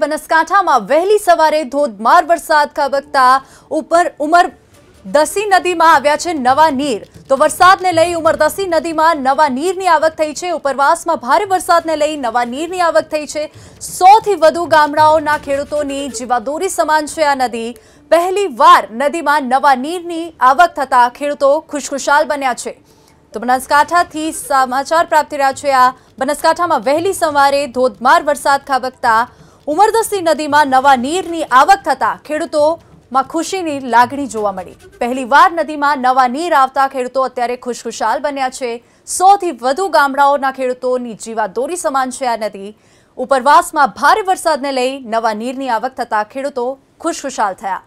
બનાસકાંઠામાં વહેલી સવારે ધોધમાર વરસાદ ખાબકતા ઉપર ઉમર દસી નદીમાં આવ્યા છે નવા નીર તો વરસાદને લઈ ઉમરદસી નદીમાં નવા નીરની આવક થઈ છે ઉપરવાસમાં ભારે વરસાદને લઈ નવા નીરની આવક થઈ છે સોથી વધુ ગામડાઓના ખેડૂતોની જીવાદોરી સમાન છે આ નદી પહેલીવાર નદીમાં નવા નીરની આવક થતાં ખેડૂતો ખુશખુશાલ બન્યા છે તો બનાસકાંઠાથી સમાચાર પ્રાપ્ત રહ્યા છે આ બનાસકાંઠામાં વહેલી સવારે ધોધમાર વરસાદ ખાબકતા ઉમરદસ્તી નદીમાં નવા નીરની આવક થતાં ખેડૂતોમાં ખુશીની લાગણી જોવા મળી પહેલીવાર નદીમાં નવા નીર આવતા ખેડૂતો અત્યારે ખુશખુશાલ બન્યા છે સોથી વધુ ગામડાઓના ખેડૂતોની જીવાદોરી સમાન છે આ નદી ઉપરવાસમાં ભારે વરસાદને લઈ નવા નીરની આવક થતાં ખેડૂતો ખુશખુશાલ થયા